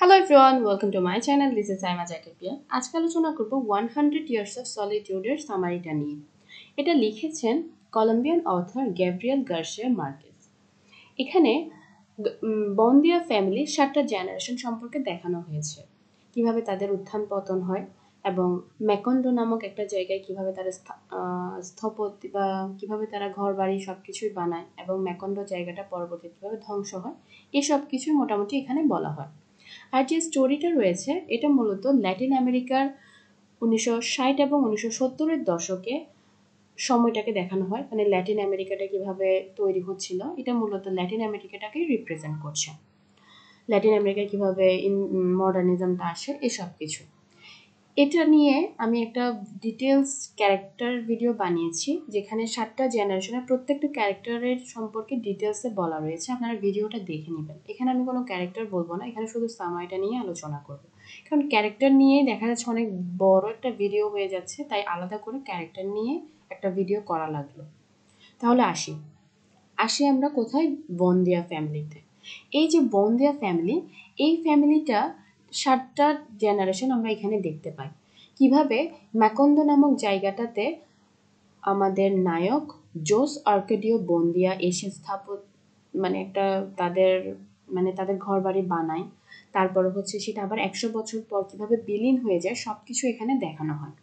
hello everyone welcome to my channel this is আইমা জ্যাকেপিয়া আজকে আলোচনা করবো ওয়ান হান্ড্রেড ইয়ার্স অফ সলিটিউডের সামারিটা নিয়ে এটা লিখেছেন Colombian author Gabriel Garcia Marquez এখানে বন্দিয়া ফ্যামিলি সাতটা জেনারেশন সম্পর্কে দেখানো হয়েছে কিভাবে তাদের উত্থান পতন হয় এবং ম্যাকন্ডো নামক একটা জায়গায় কিভাবে তারা স্থপতি বা কিভাবে তারা ঘর বাড়ি সব কিছুই বানায় এবং ম্যাকন্ডো জায়গাটা পরবর্তীভাবে ধ্বংস হয় এসব কিছুই মোটামুটি এখানে বলা হয় আর যে স্টোরিটা রয়েছে এটা মূলত ল্যাটিন আমেরিকার উনিশশো ষাট এবং উনিশশো সত্তরের দশকে সময়টাকে দেখানো হয় মানে ল্যাটিন আমেরিকাটা কিভাবে তৈরি হচ্ছিল এটা মূলত ল্যাটিন আমেরিকাটাকে রিপ্রেজেন্ট করছে ল্যাটিন আমেরিকায় কীভাবে ইন মডার্নিজমটা আসে এসব কিছু এটা নিয়ে আমি একটা ডিটেলস ক্যারেক্টার ভিডিও বানিয়েছি যেখানে সাতটা জেনারেশনের প্রত্যেকটা ক্যারেক্টারের সম্পর্কে ডিটেলসে বলা রয়েছে আপনারা ভিডিওটা দেখে নেবেন এখানে আমি কোনো ক্যারেক্টার বলবো না এখানে শুধু সামাইটা নিয়ে আলোচনা করব কারণ ক্যারেক্টার নিয়েই দেখা যাচ্ছে অনেক বড় একটা ভিডিও হয়ে যাচ্ছে তাই আলাদা করে ক্যারেক্টার নিয়ে একটা ভিডিও করা লাগলো তাহলে আসি আসি আমরা কোথায় বন্দিয়া ফ্যামিলিতে এই যে বন্দিয়া ফ্যামিলি এই ফ্যামিলিটা সাতটা জেনারেশন আমরা এখানে দেখতে পাই কিভাবে ম্যাকন্দ নামক জায়গাটাতে আমাদের নায়ক জোস আর্কেডিও বন্দিয়া এসে স্থাপত মানে একটা তাদের মানে তাদের ঘর বাড়ি বানায় তারপর হচ্ছে সেটা আবার একশো বছর পর কীভাবে বিলীন হয়ে যায় সব কিছু এখানে দেখানো হয়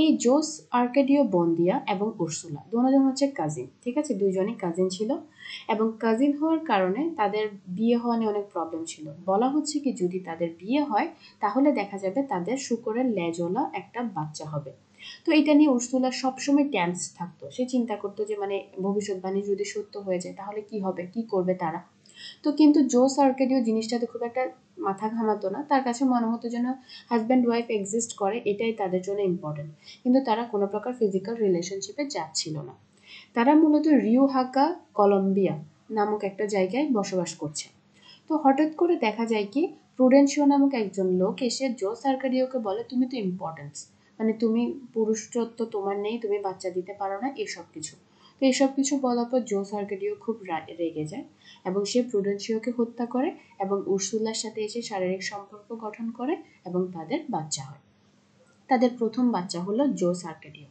এই জোস আর্কাডিও বন্দিয়া এবং উর্সুলা দুজন হচ্ছে কাজিন ঠিক আছে দুজনই কাজিন ছিল এবং কাজিন হওয়ার কারণে তাদের বিয়ে হওয়া নিয়ে অনেক প্রবলেম ছিল বলা হচ্ছে কি যদি তাদের বিয়ে হয় তাহলে দেখা যাবে তাদের শুকরের লেজলা একটা বাচ্চা হবে তো এটা নিয়ে উর্সুলা সবসময় ট্যান্স থাকতো সে চিন্তা করতো যে মানে ভবিষ্যৎবাণী যদি সত্য হয়ে যায় তাহলে কি হবে কি করবে তারা তো কিন্তু জো সরকারিও জিনিসটাতে খুব একটা মাথা ঘামাতো না তার কাছে মনে হতো যেন হাজব্যান্ড ওয়াইফ এক্সিস্ট করে এটাই তাদের জন্য ইম্পর্টেন্ট কিন্তু তারা কোনো প্রকার ফিজিক্যাল রিলেশনশিপে যাচ্ছিল না তারা মূলত রিও হাকা কলম্বিয়া নামক একটা জায়গায় বসবাস করছে তো হঠাৎ করে দেখা যায় কি প্রুডেন্সিও নামক একজন লোক এসে জো সার্কারিওকে বলে তুমি তো ইম্পর্টেন্স মানে তুমি পুরুষত্ব তোমার নেই তুমি বাচ্চা দিতে পারো না এসব কিছু তো এসব কিছু বলার পর জো সার্কেডিও খুব রেগে যায় এবং সে প্রুডেন্সিওকে হত্যা করে এবং উর্সুল্লার সাথে এসে শারীরিক সম্পর্ক গঠন করে এবং তাদের বাচ্চা হয় তাদের প্রথম বাচ্চা হলো জো সার্কেডিও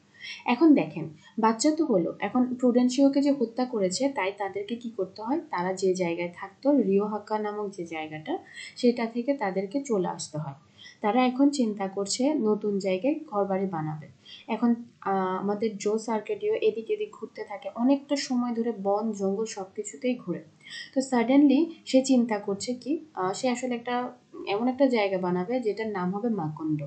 এখন দেখেন বাচ্চা তো হলো এখন প্রুডেন্সিওকে যে হত্যা করেছে তাই তাদেরকে কি করতে হয় তারা যে জায়গায় থাকতো রিও হাক্কা নামক যে জায়গাটা সেটা থেকে তাদেরকে চলে আসতে হয় তারা এখন চিন্তা করছে নতুন জায়গায় ঘরবাড়ি বানাবে এখন আমাদের জো সার্কেটিও এদিক এদিক ঘুরতে থাকে অনেকটা সময় ধরে বন জঙ্গল সব কিছুতেই ঘুরে তো সাডেনলি সে চিন্তা করছে কি সে আসলে একটা এমন একটা জায়গা বানাবে যেটার নাম হবে মাকুণ্ড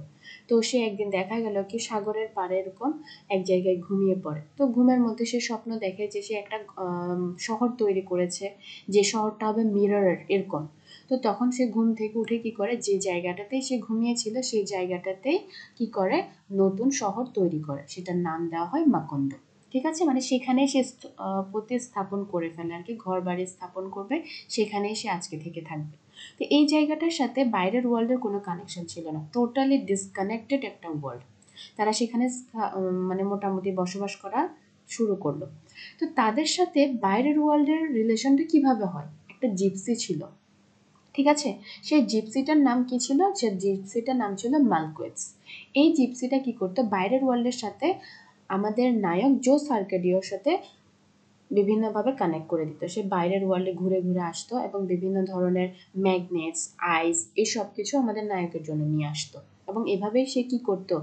তো সে একদিন দেখা গেল কি সাগরের পারে এরকম এক জায়গায় ঘুমিয়ে পড়ে তো ঘুমের মধ্যে সে স্বপ্ন দেখে যে সে একটা শহর তৈরি করেছে যে শহরটা হবে মিরর এরকম তো তখন সে ঘুম থেকে উঠে কি করে যে জায়গাটাতে সে ঘুমিয়েছিল সেই জায়গাটাতেই কি করে নতুন শহর তৈরি করে সেটার নাম দেওয়া হয় মাকন্দ ঠিক আছে মানে সেখানে সে প্রতিস্থাপন করে ফেলে আর কি ঘর বাড়ি স্থাপন করবে সেখানেই সে আজকে থেকে থাকবে তো এই জায়গাটার সাথে বাইরের ওয়ার্ল্ডের কোনো কানেকশন ছিল না টোটালি ডিসকানেক্টেড একটা ওয়ার্ল্ড তারা সেখানে মানে মোটামুটি বসবাস করা শুরু করলো তো তাদের সাথে বাইরের ওয়ার্ল্ডের রিলেশনটা কিভাবে হয় একটা জিপসি ছিল ঠিক আছে সেই জিপসিটার নাম কি ছিল সে জিপসিটার নাম ছিল মালকুয়েটস এই জিপসিটা কি করতো বাইরের ওয়ার্ল্ডের সাথে আমাদের নায়ক জো সার্কেডিওর সাথে বিভিন্নভাবে কানেক্ট করে দিত সে বাইরের ওয়ার্ল্ডে ঘুরে ঘুরে আসতো এবং বিভিন্ন ধরনের ম্যাগনেটস আইস এই সব কিছু আমাদের নায়কের জন্য নিয়ে আসতো এবং এভাবেই সে কি করতো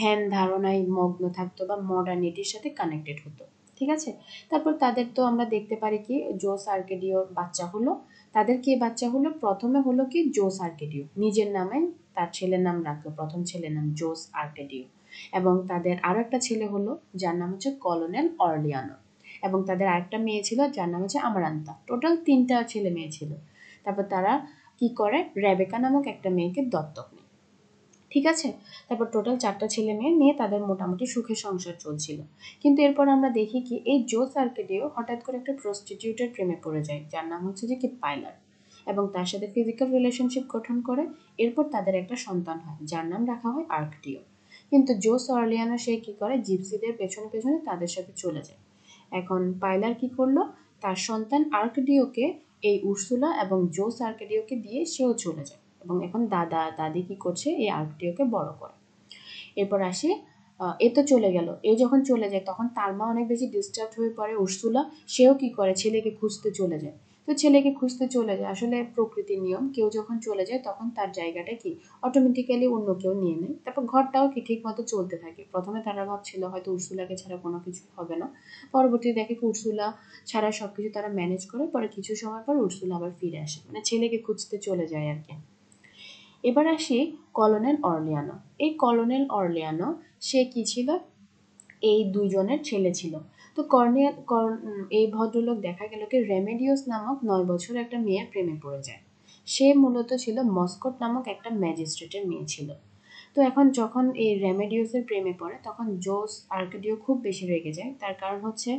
ধ্যান ধারণায় মগ্ন থাকতো বা মডার্নিটির সাথে কানেক্টেড হতো ঠিক আছে তারপর তাদের তো আমরা দেখতে পারি কি জো সার্কেডিওর বাচ্চা হলো তাদের কে বাচ্চা হলো প্রথমে হলো কি জোস আর্কেডিও নিজের নামে তার ছেলের নাম রাখলো প্রথম ছেলের নাম জোস আর্কেডিও এবং তাদের আরও একটা ছেলে হলো যার নাম হচ্ছে কলোনেল অর্লিয়ানো এবং তাদের আরেকটা মেয়ে ছিল যার নাম হচ্ছে আমারান্তা টোটাল তিনটা ছেলে মেয়ে ছিল তারপর তারা কি করে রেবেকা নামক একটা মেয়েকে দত্তক নেয় ঠিক আছে তারপর টোটাল চারটা ছেলে মেয়ে নিয়ে তাদের মোটামুটি সুখে সংসার চলছিল কিন্তু এরপর আমরা দেখি কি এই জো সার্কেটেও হঠাৎ করে একটা প্রস্টিটিউটের প্রেমে পড়ে যায় যার নাম হচ্ছে যে কি পাইলার এবং তার সাথে ফিজিক্যাল রিলেশনশিপ গঠন করে এরপর তাদের একটা সন্তান হয় যার নাম রাখা হয় আর্কটিও কিন্তু জো সরলিয়ানো সে কি করে জিপসিদের পেছনে পেছনে তাদের সাথে চলে যায় এখন পাইলার কি করলো তার সন্তান আর্কডিওকে এই উর্সুলা এবং জো সার্কেডিওকে দিয়ে সেও চলে যায় এবং এখন দাদা দাদি কি করছে এই আর্টটিওকে বড় করে এরপর আসি এ তো চলে গেল এ যখন চলে যায় তখন তার মা অনেক বেশি ডিস্টার্ব হয়ে পড়ে উর্সুলা সেও কি করে ছেলেকে খুঁজতে চলে যায় তো ছেলেকে খুঁজতে চলে যায় আসলে প্রকৃতির নিয়ম কেউ যখন চলে যায় তখন তার জায়গাটা কি অটোমেটিক্যালি অন্য কেউ নিয়ে নেয় তারপর ঘরটাও কি ঠিক মতো চলতে থাকে প্রথমে তারা ভাবছিল হয়তো উর্সুলাকে ছাড়া কোনো কিছু হবে না পরবর্তী দেখে উর্সুলা ছাড়া সব কিছু তারা ম্যানেজ করে পরে কিছু সময় পর উর্সুলা আবার ফিরে আসে মানে ছেলেকে খুঁজতে চলে যায় আর কি এবার আসি কলোনেল অর্লিয়ানো এই কলোনেল অর্লিয়ানো সে কি ছিল এই দুজনের ছেলে ছিল তো কর্নিয়াল এই ভদ্রলোক দেখা গেল কি রেমেডিওস নামক নয় বছর একটা মেয়ের প্রেমে পড়ে যায় সে মূলত ছিল মস্কট নামক একটা ম্যাজিস্ট্রেটের মেয়ে ছিল তো এখন যখন এই রেমেডিওসের প্রেমে পড়ে তখন জোস আর্কেডিও খুব বেশি রেগে যায় তার কারণ হচ্ছে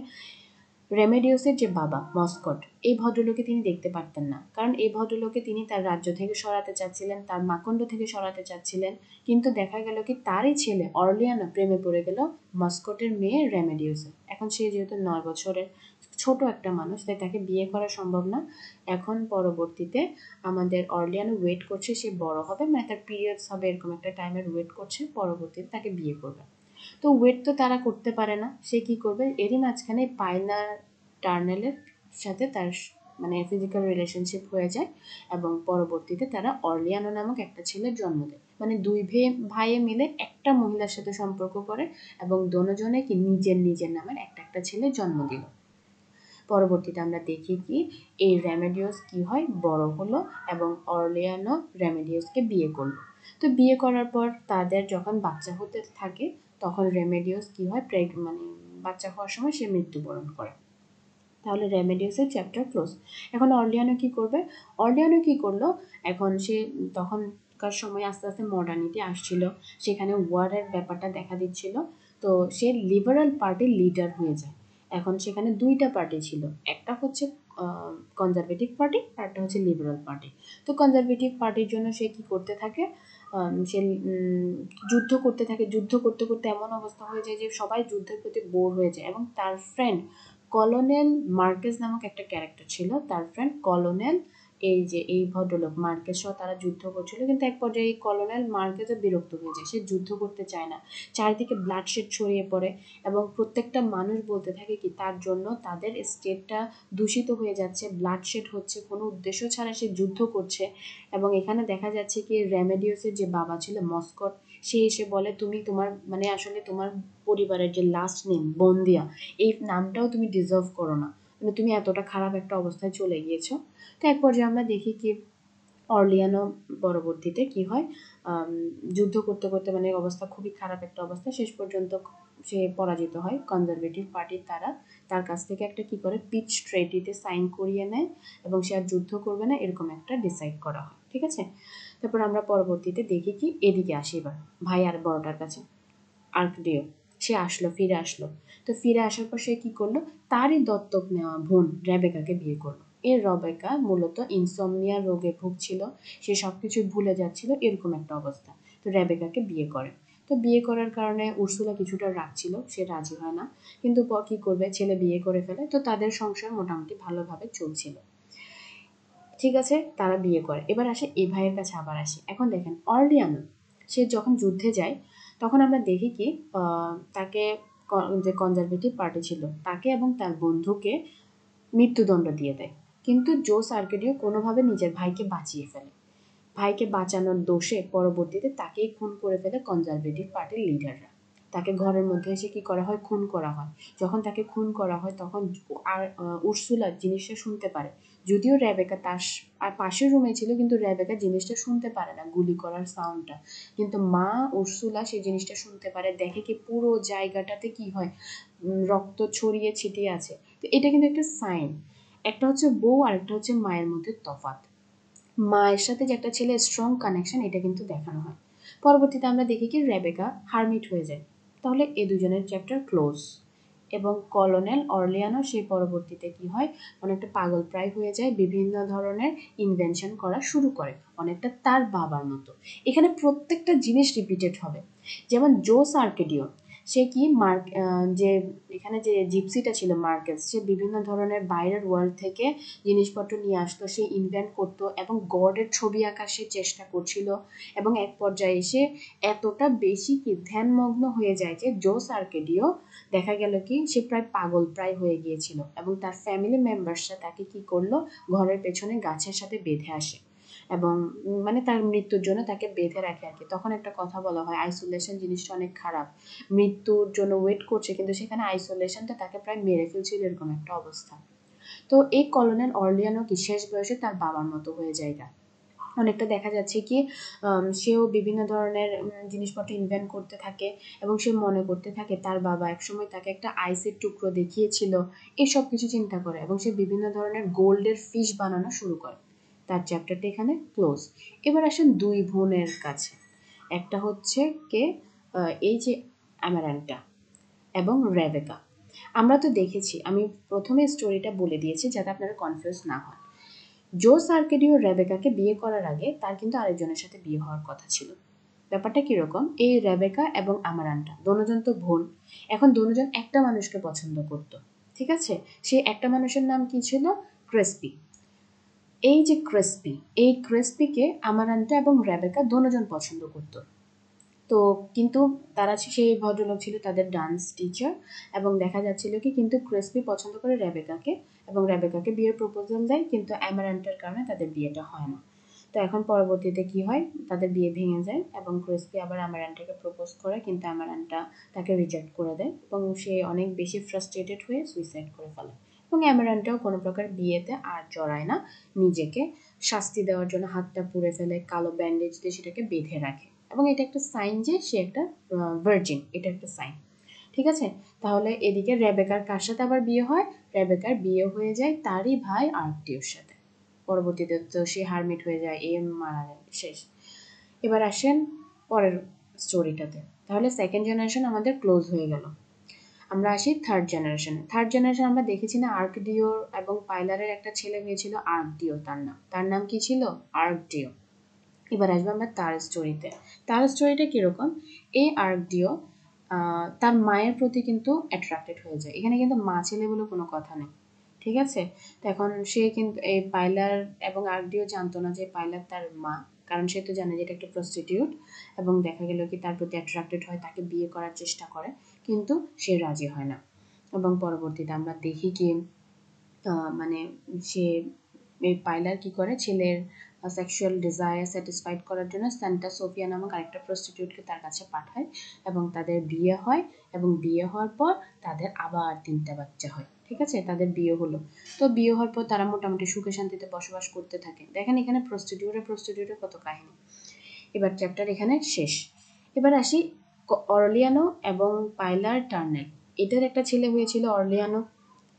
রেমেডিউসের যে বাবা মস্কট এই ভদ্রলোকে তিনি দেখতে পারতেন না কারণ এই ভদ্রলোকে তিনি তার রাজ্য থেকে সরাতে চাচ্ছিলেন তার মাকণ্ড থেকে সরাতে চাচ্ছিলেন কিন্তু দেখা গেল কি তারই ছেলে অর্লিয়ানা প্রেমে পড়ে গেল মস্কটের মেয়ে রেমেডিওসে এখন সে যেহেতু নয় বছরের ছোট একটা মানুষ তাই তাকে বিয়ে করা সম্ভব না এখন পরবর্তীতে আমাদের অর্লিয়ানো ওয়েট করছে সে বড় হবে মানে তার পিরিয়ডস হবে এরকম একটা টাইমের ওয়েট করছে পরবর্তীতে তাকে বিয়ে করবে তো ওয়েট তো তারা করতে পারে না সে কি করবে এরই মাঝখানে পায়না টার্নেলের সাথে তার মানে ফিজিক্যাল রিলেশনশিপ হয়ে যায় এবং পরবর্তীতে তারা অর্লিয়ানো নামক একটা ছেলের জন্ম দেয় মানে দুই ভেয়ে ভাইয়ে মিলে একটা মহিলার সাথে সম্পর্ক করে এবং দোনোজনে কি নিজের নিজের নামের একটা একটা ছেলে জন্ম দিল পরবর্তীতে আমরা দেখি কি এই রেমেডিওস কি হয় বড় হলো এবং অর্লিয়ানো রেমেডিওসকে বিয়ে করলো তো বিয়ে করার পর তাদের যখন বাচ্চা হতে থাকে তখন রেমেডিওস কী হয় প্রেগ মানে বাচ্চা হওয়ার সময় সে মৃত্যুবরণ করে তাহলে রেমেডিওসের চ্যাপ্টার ক্লোজ এখন অর্লিয়ানো কি করবে অর্লিয়ানো কি করলো এখন সে তখনকার সময় আস্তে আস্তে মডার্নিটি আসছিল সেখানে ওয়ারের ব্যাপারটা দেখা দিচ্ছিল তো সে লিবারাল পার্টির লিডার হয়ে যায় এখন সেখানে দুইটা পার্টি ছিল একটা হচ্ছে কনজারভেটিভ পার্টি আর একটা হচ্ছে লিবারাল পার্টি তো কনজারভেটিভ পার্টির জন্য সে কি করতে থাকে যে যুদ্ধ করতে থাকে যুদ্ধ করতে করতে এমন অবস্থা হয়ে যায় যে সবাই যুদ্ধের প্রতি বোর হয়ে যায় এবং তার ফ্রেন্ড কলোনেল মার্কেস নামক একটা ক্যারেক্টার ছিল তার ফ্রেন্ড কলোনেল এই যে এই ভদ্রলোক মার্কেজ সহ তারা যুদ্ধ করছিল কিন্তু এক পর্যায়ে এই কলোনেল মার্কেজও বিরক্ত হয়ে যায় সে যুদ্ধ করতে চায় না চারিদিকে ব্লাডশেড ছড়িয়ে পড়ে এবং প্রত্যেকটা মানুষ বলতে থাকে কি তার জন্য তাদের স্টেটটা দূষিত হয়ে যাচ্ছে ব্লাডশেড হচ্ছে কোনো উদ্দেশ্য ছাড়া সে যুদ্ধ করছে এবং এখানে দেখা যাচ্ছে কি রেমেডিওসের যে বাবা ছিল মস্কট সে এসে বলে তুমি তোমার মানে আসলে তোমার পরিবারের যে লাস্ট নেম বন্দিয়া এই নামটাও তুমি ডিজার্ভ করো না মানে তুমি এতটা খারাপ একটা অবস্থায় চলে গিয়েছো তো এক পর্যায়ে আমরা দেখি কি অর্লিয়ানো পরবর্তীতে কি হয় যুদ্ধ করতে করতে মানে অবস্থা খুবই খারাপ একটা অবস্থা শেষ পর্যন্ত সে পরাজিত হয় কনজারভেটিভ পার্টির তারা তার কাছ থেকে একটা কি করে পিচ ট্রেটিতে সাইন করিয়ে নেয় এবং সে আর যুদ্ধ করবে না এরকম একটা ডিসাইড করা হয় ঠিক আছে তারপর আমরা পরবর্তীতে দেখি কি এদিকে আসি এবার ভাই আর বড়টার কাছে আর্কডিও সে আসলো ফিরে আসলো তো ফিরে আসার পর সে কী করলো তারই দত্তক নেওয়া বোন রেবেকাকে বিয়ে করলো এর রবেকা মূলত ইনসমনিয়া রোগে ভুগছিল সে সব কিছু ভুলে যাচ্ছিল এরকম একটা অবস্থা তো রেবেকাকে বিয়ে করে তো বিয়ে করার কারণে উর্সুলা কিছুটা রাখছিল সে রাজি হয় না কিন্তু কী করবে ছেলে বিয়ে করে ফেলে তো তাদের সংসার মোটামুটি ভালোভাবে চলছিল ঠিক আছে তারা বিয়ে করে এবার আসে এ ভাইয়ের কাছে আবার আসে এখন দেখেন অর্ডিয়ানো সে যখন যুদ্ধে যায় তখন আমরা দেখি কি তাকে যে কনজারভেটিভ পার্টি ছিল তাকে এবং তার বন্ধুকে মৃত্যুদণ্ড দিয়ে দেয় কিন্তু জোস আর্কেডিও কোনোভাবে নিজের ভাইকে বাঁচিয়ে ফেলে ভাইকে বাঁচানোর দোষে পরবর্তীতে তাকেই খুন করে ফেলে কনজারভেটিভ পার্টির লিডাররা তাকে ঘরের মধ্যে এসে কী করা হয় খুন করা হয় যখন তাকে খুন করা হয় তখন আর উর্সুলা জিনিসটা শুনতে পারে যদিও র্যাবেকা তার আর পাশের রুমে ছিল কিন্তু র্যাবেকা জিনিসটা শুনতে পারে না গুলি করার সাউন্ডটা কিন্তু মা উর্সুলা সেই জিনিসটা শুনতে পারে দেখে কি পুরো জায়গাটাতে কি হয় রক্ত ছড়িয়ে ছিটিয়ে আছে তো এটা কিন্তু একটা সাইন একটা হচ্ছে বউ আর একটা হচ্ছে মায়ের মধ্যে তফাত মায়ের সাথে যে একটা ছেলে স্ট্রং কানেকশন এটা কিন্তু দেখানো হয় পরবর্তীতে আমরা দেখি কি র্যাবেকা হারমিট হয়ে যায় তাহলে এ দুজনের চ্যাপ্টার ক্লোজ এবং কলোনেল অরলিয়ানো সেই পরবর্তীতে কি হয় অনেকটা পাগল প্রায় হয়ে যায় বিভিন্ন ধরনের ইনভেনশন করা শুরু করে অনেকটা তার বাবার মতো এখানে প্রত্যেকটা জিনিস রিপিটেড হবে যেমন জোস আর্কেডিয়ন সে কি মার্ক যে এখানে যে জিপসিটা ছিল মার্কেস সে বিভিন্ন ধরনের বাইরের ওয়ার্ল্ড থেকে জিনিসপত্র নিয়ে আসতো সে ইনভেন্ট করতো এবং গডের ছবি আঁকার সে চেষ্টা করছিল এবং এক পর্যায়ে এসে এতটা বেশি কি ধ্যানমগ্ন হয়ে যায় যে জোস সার্কেডিও দেখা গেল কি সে প্রায় পাগল প্রায় হয়ে গিয়েছিল এবং তার ফ্যামিলি মেম্বার্সরা তাকে কি করলো ঘরের পেছনে গাছের সাথে বেঁধে আসে এবং মানে তার মৃত্যুর জন্য তাকে বেঁধে রাখে আর কি তখন একটা কথা বলা হয় আইসোলেশন জিনিসটা অনেক খারাপ মৃত্যুর জন্য ওয়েট করছে কিন্তু সেখানে আইসোলেশনটা তাকে প্রায় মেরে ফেলছিল এরকম একটা অবস্থা তো এই কলোনেল অর্লিয়ানো কি শেষ বয়সে তার বাবার মতো হয়ে যায় অনেকটা দেখা যাচ্ছে কি সেও বিভিন্ন ধরনের জিনিসপত্র ইনভেন্ট করতে থাকে এবং সে মনে করতে থাকে তার বাবা একসময় তাকে একটা আইসের টুকরো দেখিয়েছিল এসব কিছু চিন্তা করে এবং সে বিভিন্ন ধরনের গোল্ডের ফিশ বানানো শুরু করে তার চ্যাপ্টারটি এখানে ক্লোজ এবার আসেন দুই বোনের কাছে একটা হচ্ছে কে এই যে অ্যামারান্টা এবং রেবেকা আমরা তো দেখেছি আমি প্রথমে স্টোরিটা বলে দিয়েছি যাতে আপনারা কনফিউজ না হন জো সার্কেডিও রেবেকাকে বিয়ে করার আগে তার কিন্তু আরেকজনের সাথে বিয়ে হওয়ার কথা ছিল ব্যাপারটা কীরকম এই রেবেকা এবং আমারান্টা দোনোজন তো ভোল এখন দোনোজন একটা মানুষকে পছন্দ করত ঠিক আছে সেই একটা মানুষের নাম কি ছিল ক্রেসপি এই যে ক্রেসপি এই ক্রেসপিকে আমারান্তা এবং র্যাবেকা দোনোজন পছন্দ করতো তো কিন্তু তারা সেই ভদ্রলোক ছিল তাদের ডান্স টিচার এবং দেখা যাচ্ছিল কি কিন্তু ক্রেসপি পছন্দ করে র্যাবেকাকে এবং র্যাবেকাকে বিয়ের প্রপোজাল দেয় কিন্তু অ্যামারান্টার কারণে তাদের বিয়েটা হয় না তো এখন পরবর্তীতে কি হয় তাদের বিয়ে ভেঙে যায় এবং ক্রেসপি আবার অ্যামারান্টাকে প্রপোজ করে কিন্তু অ্যামারান্টা তাকে রিজেক্ট করে দেয় এবং সে অনেক বেশি ফ্রাস্ট্রেটেড হয়ে সুইসাইড করে ফেলে এবং অ্যামেরানটাও কোনো প্রকার বিয়েতে আর জড়ায় না নিজেকে শাস্তি দেওয়ার জন্য হাতটা পুড়ে ফেলে কালো ব্যান্ডেজ দিয়ে সেটাকে বেঁধে রাখে এবং এটা একটা সাইন যে সে একটা ভার্জিন এটা একটা সাইন ঠিক আছে তাহলে এদিকে রেবেকার কার সাথে আবার বিয়ে হয় রেবেকার বিয়ে হয়ে যায় তারই ভাই আর্কটিওর সাথে পরবর্তীতে তো সে হারমিট হয়ে যায় এ মারা যায় শেষ এবার আসেন পরের স্টোরিটাতে তাহলে সেকেন্ড জেনারেশন আমাদের ক্লোজ হয়ে গেল আমরা আসি থার্ড জেনারেশনে থার্ড জেনারেশন আমরা দেখেছি না আর্কডিও এবং পাইলারের একটা ছেলে হয়েছিল আর্কডিও তার নাম তার নাম কি ছিল আর্কডিও এবার আসবো আমরা তার স্টোরিতে তার স্টোরিটা কীরকম এই আর্কডিও তার মায়ের প্রতি কিন্তু অ্যাট্রাক্টেড হয়ে যায় এখানে কিন্তু মা ছেলে বলে কোনো কথা নেই ঠিক আছে তো এখন সে কিন্তু এই পাইলার এবং আর্কডিও জানতো না যে পাইলার তার মা কারণ সে তো জানে যে এটা একটা প্রস্টিটিউট এবং দেখা গেল কি তার প্রতি অ্যাট্রাক্টেড হয় তাকে বিয়ে করার চেষ্টা করে কিন্তু সে রাজি হয় না এবং পরবর্তীতে আমরা দেখি কি মানে সে এই পাইলার কি করে ছেলের সেক্সুয়াল ডিজায়ার স্যাটিসফাইড করার জন্য সান্টা সোফিয়া নামক আরেকটা প্রস্টিটিউটকে তার কাছে পাঠায় এবং তাদের বিয়ে হয় এবং বিয়ে হওয়ার পর তাদের আবার তিনটা বাচ্চা হয় ঠিক আছে তাদের বিয়ে হলো তো বিয়ে হওয়ার পর তারা মোটামুটি সুখে শান্তিতে বসবাস করতে থাকে দেখেন এখানে প্রস্টিটিউটে প্রস্টিটিউটে কত কাহিনী এবার চ্যাপ্টার এখানে শেষ এবার আসি অরলিয়ানো এবং পাইলার টার্নেল এটার একটা ছেলে হয়েছিল অরলিয়ানো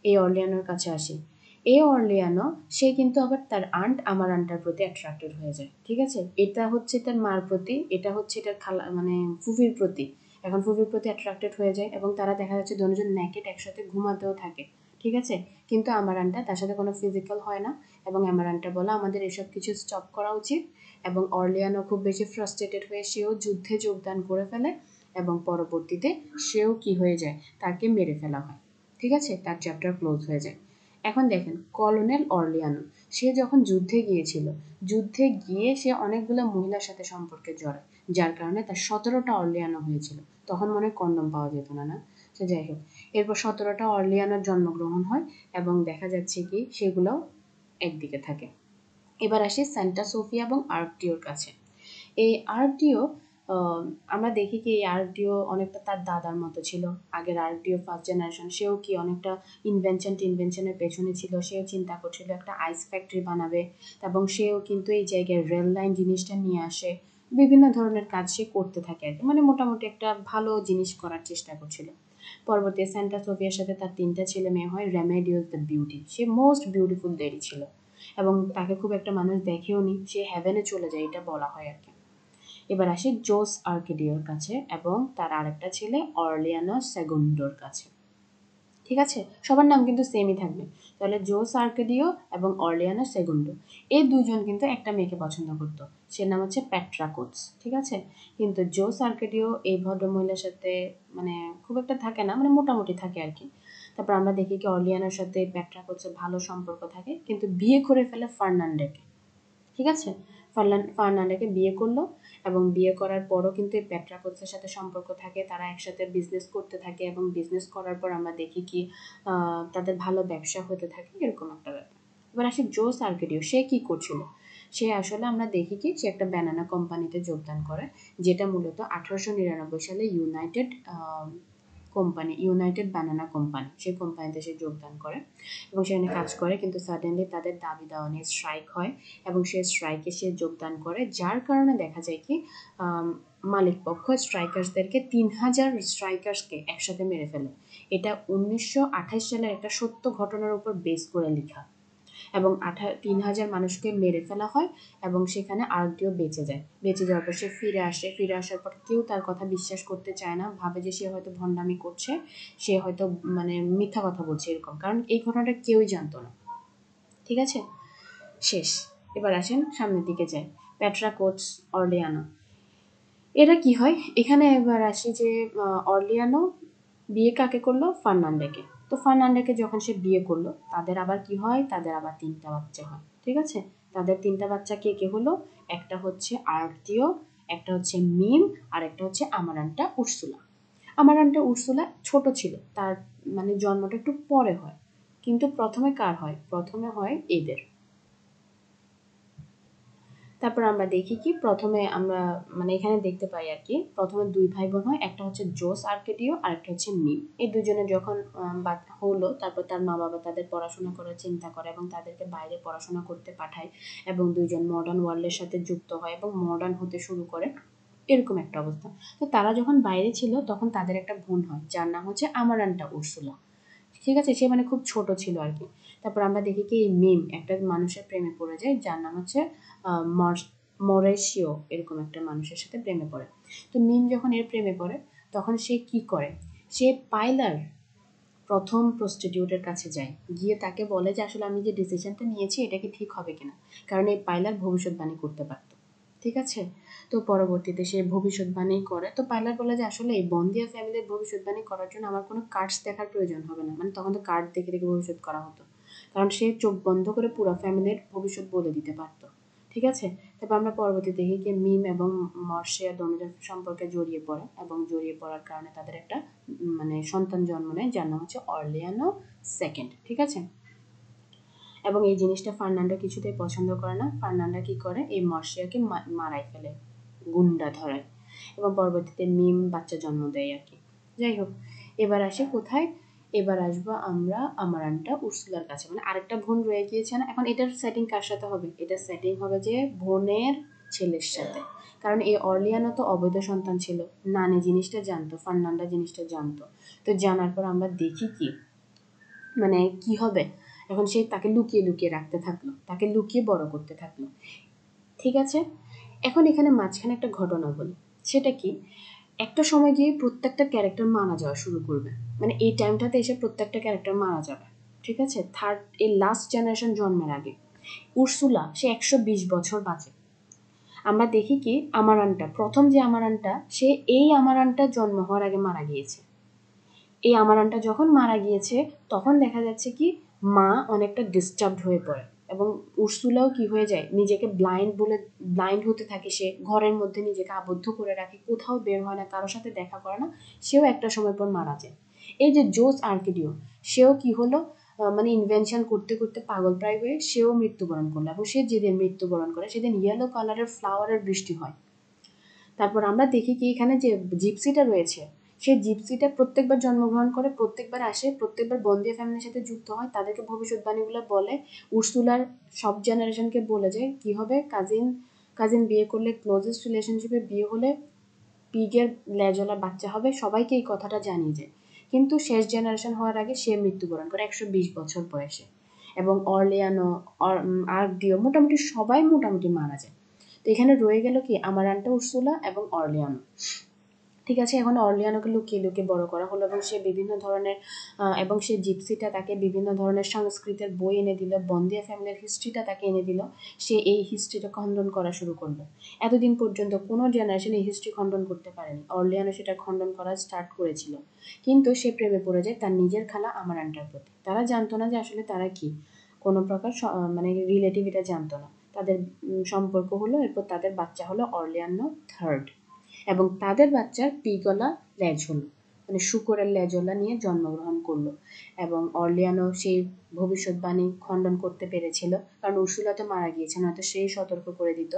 এই অরলিয়ানোর কাছে আসি এ অরলিয়ানো সে কিন্তু আবার তার আন্ট আমার আন্টার প্রতি অ্যাট্রাক্টেড হয়ে যায় ঠিক আছে এটা হচ্ছে তার মার প্রতি এটা হচ্ছে এটার খালা মানে ফুফির প্রতি এখন ফুফির প্রতি অ্যাট্রাক্টেড হয়ে যায় এবং তারা দেখা যাচ্ছে দুজন ন্যাকেট একসাথে ঘুমাতেও থাকে ঠিক আছে কিন্তু অ্যামারানটা তার সাথে কোনো ফিজিক্যাল হয় না এবং অ্যামারানটা বলা আমাদের এসব কিছু স্টপ করা উচিত এবং অর্লিয়ানও খুব বেশি ফ্রাস্ট্রেটেড হয়ে সেও যুদ্ধে যোগদান করে ফেলে এবং পরবর্তীতে সেও কি হয়ে যায় তাকে মেরে ফেলা হয় ঠিক আছে তার চ্যাপ্টার ক্লোজ হয়ে যায় এখন দেখেন কলোনেল অর্লিয়ানো সে যখন যুদ্ধে গিয়েছিল যুদ্ধে গিয়ে সে অনেকগুলো মহিলার সাথে সম্পর্কে জড়ায় যার কারণে তার সতেরোটা অর্লিয়ানো হয়েছিল তখন মনে কন্ডম পাওয়া যেত না না তো যাই হোক এরপর সতেরোটা অর্লিয়ানার জন্মগ্রহণ হয় এবং দেখা যাচ্ছে কি সেগুলোও একদিকে থাকে এবার আসি সেন্টা সোফিয়া এবং আর্কটিওর কাছে এই আর্কটিও আমরা দেখি কি এই আরডিও অনেকটা তার দাদার মতো ছিল আগের আরডিও ফার্স্ট জেনারেশন সেও কি অনেকটা ইনভেনশন টিনভেনশনের পেছনে ছিল সেও চিন্তা করছিল একটা আইস ফ্যাক্টরি বানাবে এবং সেও কিন্তু এই জায়গায় রেল লাইন জিনিসটা নিয়ে আসে বিভিন্ন ধরনের কাজ সে করতে থাকে আর মানে মোটামুটি একটা ভালো জিনিস করার চেষ্টা করছিল পরবর্তী স্যান্টা সোফিয়ার সাথে তার তিনটা ছেলে মেয়ে হয় রেমেডিওজ দ্য বিউটি সে মোস্ট বিউটিফুল দেরি ছিল এবং তাকে খুব একটা মানুষ দেখেও নি সে হ্যাভেনে চলে যায় এটা বলা হয় আর কি এবার আসে জোস আর্কেডিওর কাছে এবং তার আরেকটা ছেলে অর্লিয়ানো সেগুন্ডোর কাছে ঠিক আছে সবার নাম কিন্তু সেমই থাকবে তাহলে জো সার্কেডিও এবং অর্লিয়ানা সেগুন্ডো এই দুজন কিন্তু একটা মেয়েকে পছন্দ করত সে নাম হচ্ছে প্যাট্রাকোটস ঠিক আছে কিন্তু জো সার্কেডিও এই ভদ্রমহিলার সাথে মানে খুব একটা থাকে না মানে মোটামুটি থাকে আর কি তারপর আমরা দেখি কি অর্লিয়ানার সাথে কোটসের ভালো সম্পর্ক থাকে কিন্তু বিয়ে করে ফেলে ফার্নান্ডেকে ঠিক আছে ফার্নান্ডেকে বিয়ে করলো এবং বিয়ে করার পরও কিন্তু এই প্যাট সাথে সম্পর্ক থাকে তারা একসাথে বিজনেস করতে থাকে এবং বিজনেস করার পর আমরা দেখি কি তাদের ভালো ব্যবসা হতে থাকে এরকম একটা ব্যাপার এবার আসি জোস আর্কেডিও সে কি করছিল সে আসলে আমরা দেখি কি সে একটা ব্যানানা কোম্পানিতে যোগদান করে যেটা মূলত আঠারোশো নিরানব্বই সালে United company United banana company সেই কোম্পানিতে সে যোগদান করে এবং সেখানে কাজ করে কিন্তু সাডেনলি তাদের দাবি দেওয়া নিয়ে স্ট্রাইক হয় এবং সে স্ট্রাইকে সে যোগদান করে যার কারণে দেখা যায় কি মালিক পক্ষ স্ট্রাইকার্সদেরকে তিন হাজার স্ট্রাইকার্সকে একসাথে মেরে ফেলে এটা উনিশশো সালের একটা সত্য ঘটনার উপর বেস করে লেখা এবং আঠা তিন হাজার মানুষকে মেরে ফেলা হয় এবং সেখানে আরেকটিও বেঁচে যায় বেঁচে যাওয়ার পর সে ফিরে আসে ফিরে আসার পর কেউ তার কথা বিশ্বাস করতে চায় না ভাবে যে সে হয়তো ভণ্ডামি করছে সে হয়তো মানে মিথ্যা কথা বলছে এরকম কারণ এই ঘটনাটা কেউই জানতো না ঠিক আছে শেষ এবার আসেন সামনের দিকে যায় প্যাট্রা কোচ অর্লিয়ানো এরা কি হয় এখানে এবার আসি যে অর্লিয়ানো বিয়ে কাকে করলো ফার্নান্ডেকে তো ফার্নান্ডাকে যখন সে বিয়ে করলো তাদের আবার কি হয় তাদের আবার তিনটা বাচ্চা হয় ঠিক আছে তাদের তিনটা বাচ্চা কে কে হলো একটা হচ্ছে আরতীয় একটা হচ্ছে মিম আর একটা হচ্ছে আমারান্টা উর্সুলা আমারান্টা উর্সুলা ছোট ছিল তার মানে জন্মটা একটু পরে হয় কিন্তু প্রথমে কার হয় প্রথমে হয় এদের তারপর আমরা দেখি কি প্রথমে আমরা মানে এখানে দেখতে পাই আর কি প্রথমে দুই ভাই বোন হয় একটা হচ্ছে জোস আর্কেডিও আর একটা হচ্ছে মিম এই দুজনে যখন হলো তারপর তার মা বাবা তাদের পড়াশোনা করার চিন্তা করে এবং তাদেরকে বাইরে পড়াশোনা করতে পাঠায় এবং দুজন মডার্ন ওয়ার্ল্ডের সাথে যুক্ত হয় এবং মডার্ন হতে শুরু করে এরকম একটা অবস্থা তো তারা যখন বাইরে ছিল তখন তাদের একটা বোন হয় যার নাম হচ্ছে আমারান্টা উর্সুলা ঠিক আছে সে মানে খুব ছোট ছিল আর কি তারপর আমরা দেখি কি মিম একটা মানুষের প্রেমে পড়ে যায় যার নাম হচ্ছে মরেশিও এরকম একটা মানুষের সাথে প্রেমে পড়ে তো মিম যখন এর প্রেমে পড়ে তখন সে কি করে সে পাইলার প্রথম প্রস্টিটিউটের কাছে যায় গিয়ে তাকে বলে যে আসলে আমি যে ডিসিশনটা নিয়েছি এটা কি ঠিক হবে কিনা কারণ এই পাইলার ভবিষ্যৎবাণী করতে পারতো ঠিক আছে তো পরবর্তীতে সে ভবিষ্যৎবাণী করে তো পার্লার বলে যে আসলে এই বন্দিয়া ফ্যামিলির ভবিষ্যৎবাণী করার জন্য আমার কোনো কার্ডস দেখার প্রয়োজন হবে না মানে তখন তো কার্ড দেখে দেখে ভবিষ্যৎ করা হতো কারণ সে চোখ বন্ধ করে পুরো ফ্যামিলির ভবিষ্যৎ বলে দিতে পারত ঠিক আছে তারপর আমরা পরবর্তী দেখি যে মিম এবং মর্ষিয়া দনুজা সম্পর্কে জড়িয়ে পড়ে এবং জড়িয়ে পড়ার কারণে তাদের একটা মানে সন্তান জন্ম নেয় যার নাম হচ্ছে অর্লিয়ানো সেকেন্ড ঠিক আছে এবং এই জিনিসটা ফার্নান্ডো কিছুতেই পছন্দ করে না ফার্নান্ডা কি করে এই মর্শিয়াকে মারাই ফেলে গুন্ডা ধরায় এবং পরবর্তীতে মিম বাচ্চা জন্ম দেয় আর কি যাই হোক এবার আসে কোথায় এবার আসবো আমরা আমার আনটা উর্সুলার কাছে মানে আরেকটা বোন রয়ে গিয়েছে না এখন এটার সেটিং কার সাথে হবে এটার সেটিং হবে যে বোনের ছেলের সাথে কারণ এই অর্লিয়ানো তো অবৈধ সন্তান ছিল নানি জিনিসটা জানতো ফার্নান্ডা জিনিসটা জানতো তো জানার পর আমরা দেখি কি মানে কি হবে এখন সে তাকে লুকিয়ে লুকিয়ে রাখতে থাকলো তাকে লুকিয়ে বড় করতে থাকলো ঠিক আছে এখন এখানে মাঝখানে একটা ঘটনা বলি সেটা কি একটা সময় গিয়ে প্রত্যেকটা ক্যারেক্টার মারা যাওয়া শুরু করবে মানে এই টাইমটাতে এসে প্রত্যেকটা ক্যারেক্টার মারা যাবে ঠিক আছে থার্ড এই লাস্ট জেনারেশন জন্মের আগে উর্সুলা সে একশো বিশ বছর বাঁচে আমরা দেখি কি আমারানটা প্রথম যে আমারানটা সে এই আমারানটা জন্ম হওয়ার আগে মারা গিয়েছে এই আমারানটা যখন মারা গিয়েছে তখন দেখা যাচ্ছে কি মা অনেকটা ডিস্টার্বড হয়ে পড়ে এবং উর্সুলাও কি হয়ে যায় নিজেকে ব্লাইন্ড বলে ব্লাইন্ড হতে থাকে সে ঘরের মধ্যে নিজেকে আবদ্ধ করে রাখে কোথাও বের হয় না কারোর সাথে দেখা করে না সেও একটা সময় পর মারা যায় এই যে জোস আর্কিডিও সেও কি হলো মানে ইনভেনশন করতে করতে পাগল প্রায় হয়ে সেও মৃত্যুবরণ করলো এবং সে যেদিন মৃত্যুবরণ করে সেদিন ইয়েলো কালারের ফ্লাওয়ারের বৃষ্টি হয় তারপর আমরা দেখি কি এখানে যে জিপসিটা রয়েছে সে জিপসিটা প্রত্যেকবার জন্মগ্রহণ করে প্রত্যেকবার আসে প্রত্যেকবার বন্দিয়া ফ্যামিলির সাথে যুক্ত হয় তাদেরকে ভবিষ্যৎবাণীগুলো বলে উর্সুলার সব জেনারেশনকে বলে যায় কী হবে কাজিন কাজিন বিয়ে করলে ক্লোজেস্ট রিলেশনশিপে বিয়ে হলে পিগের লেজলা বাচ্চা হবে সবাইকে এই কথাটা জানিয়ে যায় কিন্তু শেষ জেনারেশন হওয়ার আগে সে মৃত্যুবরণ করে একশো বিশ বছর বয়সে এবং আর ডিও মোটামুটি সবাই মোটামুটি মারা যায় তো এখানে রয়ে গেল কি আমার আন্টা উর্সুলা এবং অরলিয়ানো ঠিক আছে এখন অর্লিয়ানোকে লুকিয়ে লুকিয়ে বড় করা হলো এবং সে বিভিন্ন ধরনের এবং সে জিপসিটা তাকে বিভিন্ন ধরনের সংস্কৃতের বই এনে দিল বন্দিয়া ফ্যামিলির হিস্ট্রিটা তাকে এনে দিল সে এই হিস্ট্রিটা খণ্ডন করা শুরু করলো এতদিন পর্যন্ত কোনো জেনারেশন এই হিস্ট্রি খণ্ডন করতে পারেনি অর্লিয়ানো সেটা খণ্ডন করা স্টার্ট করেছিল কিন্তু সে প্রেমে পড়ে যায় তার নিজের খালা আমার আন্ডার প্রতি তারা জানতো না যে আসলে তারা কি কোনো প্রকার মানে রিলেটিভ এটা জানতো না তাদের সম্পর্ক হলো এরপর তাদের বাচ্চা হলো অর্লিয়ানো থার্ড এবং তাদের বাচ্চার পিগলা ল্যাজ হলো মানে শুকরের লেজলা নিয়ে জন্মগ্রহণ করলো এবং অর্লিয়ানো সেই ভবিষ্যৎবাণী খণ্ডন করতে পেরেছিল কারণ উর্সুলা তো মারা গিয়েছে নয়তো সেই সতর্ক করে দিত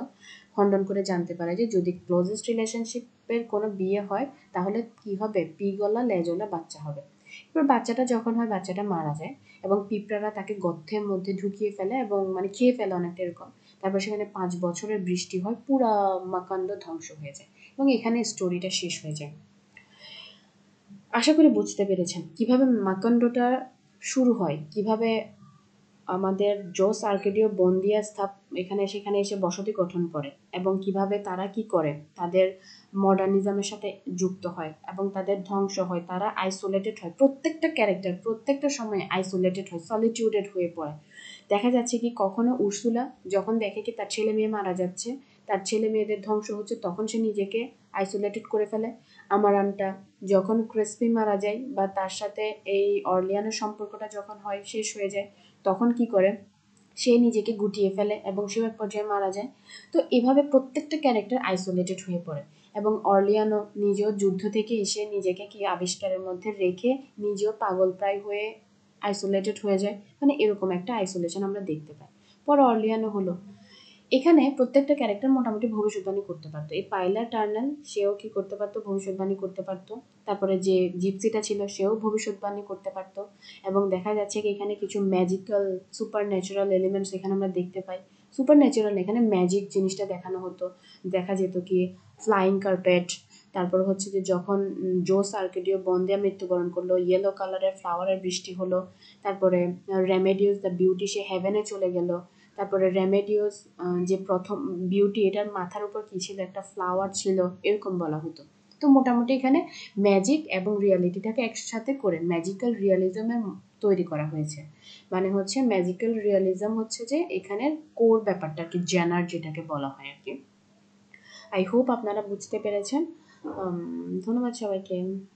খণ্ডন করে জানতে পারে যে যদি ক্লোজেস্ট রিলেশনশিপের কোনো বিয়ে হয় তাহলে কি হবে পিগলা লেজলা বাচ্চা হবে এবার বাচ্চাটা যখন হয় বাচ্চাটা মারা যায় এবং পিঁপড়ারা তাকে গর্থের মধ্যে ঢুকিয়ে ফেলে এবং মানে খেয়ে ফেলে অনেকটা এরকম তারপর সেখানে পাঁচ বছরের বৃষ্টি হয় পুরা মাকান্দ ধ্বংস হয়ে যায় এবং এখানে স্টোরিটা শেষ হয়ে যায় আশা করি বুঝতে পেরেছেন কিভাবে মাকণ্ডটা শুরু হয় কিভাবে আমাদের জোস আর্কেডিও বন্দিয়া স্থাপ এখানে সেখানে এসে বসতি গঠন করে এবং কিভাবে তারা কি করে তাদের মডার্নিজমের সাথে যুক্ত হয় এবং তাদের ধ্বংস হয় তারা আইসোলেটেড হয় প্রত্যেকটা ক্যারেক্টার প্রত্যেকটা সময়ে আইসোলেটেড হয় সলিটিউডেড হয়ে পড়ে দেখা যাচ্ছে কি কখনো উর্সুলা যখন দেখে কি তার ছেলে মেয়ে মারা যাচ্ছে তার ছেলে মেয়েদের ধ্বংস হচ্ছে তখন সে নিজেকে আইসোলেটেড করে ফেলে আমার আনটা যখন ক্রেসপি মারা যায় বা তার সাথে এই অর্লিয়ানের সম্পর্কটা যখন হয় শেষ হয়ে যায় তখন কি করে সে নিজেকে গুটিয়ে ফেলে এবং সেও এক পর্যায়ে মারা যায় তো এভাবে প্রত্যেকটা ক্যারেক্টার আইসোলেটেড হয়ে পড়ে এবং অর্লিয়ানো নিজেও যুদ্ধ থেকে এসে নিজেকে কি আবিষ্কারের মধ্যে রেখে নিজেও পাগল প্রায় হয়ে আইসোলেটেড হয়ে যায় মানে এরকম একটা আইসোলেশন আমরা দেখতে পাই পর অর্লিয়ানো হলো এখানে প্রত্যেকটা ক্যারেক্টার মোটামুটি ভবিষ্যৎবাণী করতে পারতো এই পাইলা টার্নাল সেও কি করতে পারতো ভবিষ্যৎবাণী করতে পারতো তারপরে যে জিপসিটা ছিল সেও ভবিষ্যৎবাণী করতে পারতো এবং দেখা যাচ্ছে কি এখানে কিছু ম্যাজিক্যাল সুপার ন্যাচারাল এলিমেন্টস এখানে আমরা দেখতে পাই সুপার ন্যাচারাল এখানে ম্যাজিক জিনিসটা দেখানো হতো দেখা যেত কি ফ্লাইং কার্পেট তারপর হচ্ছে যে যখন জোস আর্কেডিও বন্দিয়া মৃত্যুবরণ করলো ইয়েলো কালারের ফ্লাওয়ারের বৃষ্টি হলো তারপরে রেমেডিউস দ্য বিউটি সে হেভেনে চলে গেল তারপরে রেমেডিওস যে প্রথম বিউটি এটার মাথার উপর কী ছিল একটা ফ্লাওয়ার ছিল এরকম বলা হতো তো মোটামুটি এখানে ম্যাজিক এবং রিয়ালিটিটাকে একসাথে করে ম্যাজিক্যাল রিয়ালিজমের তৈরি করা হয়েছে মানে হচ্ছে ম্যাজিক্যাল রিয়ালিজম হচ্ছে যে এখানের কোর ব্যাপারটা কি জেনার যেটাকে বলা হয় আর কি আই হোপ আপনারা বুঝতে পেরেছেন ধন্যবাদ সবাইকে